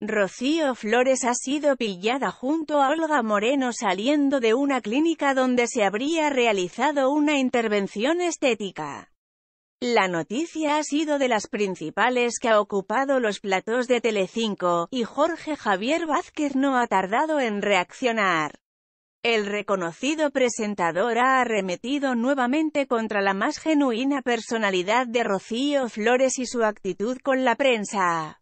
Rocío Flores ha sido pillada junto a Olga Moreno saliendo de una clínica donde se habría realizado una intervención estética. La noticia ha sido de las principales que ha ocupado los platos de Telecinco, y Jorge Javier Vázquez no ha tardado en reaccionar. El reconocido presentador ha arremetido nuevamente contra la más genuina personalidad de Rocío Flores y su actitud con la prensa.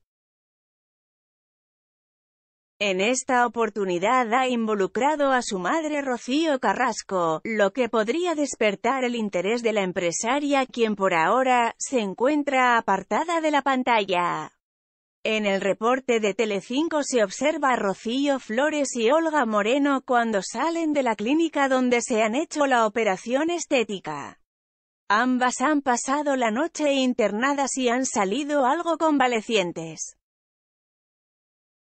En esta oportunidad ha involucrado a su madre Rocío Carrasco, lo que podría despertar el interés de la empresaria quien por ahora, se encuentra apartada de la pantalla. En el reporte de Telecinco se observa a Rocío Flores y Olga Moreno cuando salen de la clínica donde se han hecho la operación estética. Ambas han pasado la noche internadas y han salido algo convalecientes.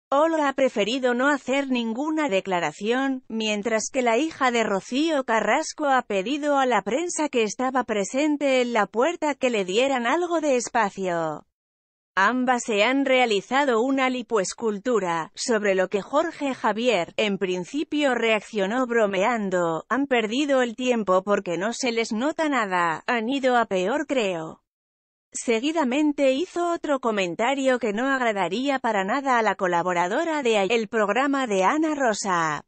Olo ha preferido no hacer ninguna declaración, mientras que la hija de Rocío Carrasco ha pedido a la prensa que estaba presente en la puerta que le dieran algo de espacio. Ambas se han realizado una lipoescultura, sobre lo que Jorge Javier, en principio reaccionó bromeando, han perdido el tiempo porque no se les nota nada, han ido a peor creo. Seguidamente hizo otro comentario que no agradaría para nada a la colaboradora de el programa de Ana Rosa.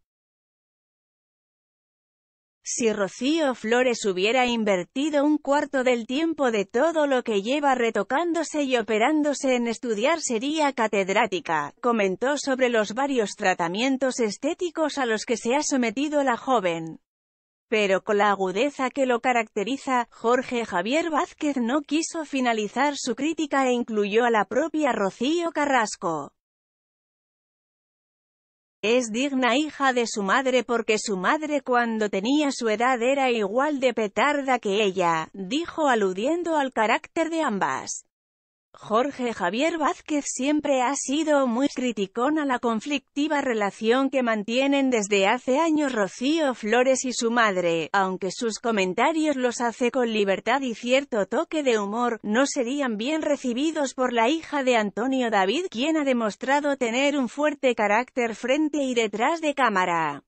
Si Rocío Flores hubiera invertido un cuarto del tiempo de todo lo que lleva retocándose y operándose en estudiar sería catedrática, comentó sobre los varios tratamientos estéticos a los que se ha sometido la joven. Pero con la agudeza que lo caracteriza, Jorge Javier Vázquez no quiso finalizar su crítica e incluyó a la propia Rocío Carrasco. Es digna hija de su madre porque su madre cuando tenía su edad era igual de petarda que ella, dijo aludiendo al carácter de ambas. Jorge Javier Vázquez siempre ha sido muy criticón a la conflictiva relación que mantienen desde hace años Rocío Flores y su madre, aunque sus comentarios los hace con libertad y cierto toque de humor, no serían bien recibidos por la hija de Antonio David, quien ha demostrado tener un fuerte carácter frente y detrás de cámara.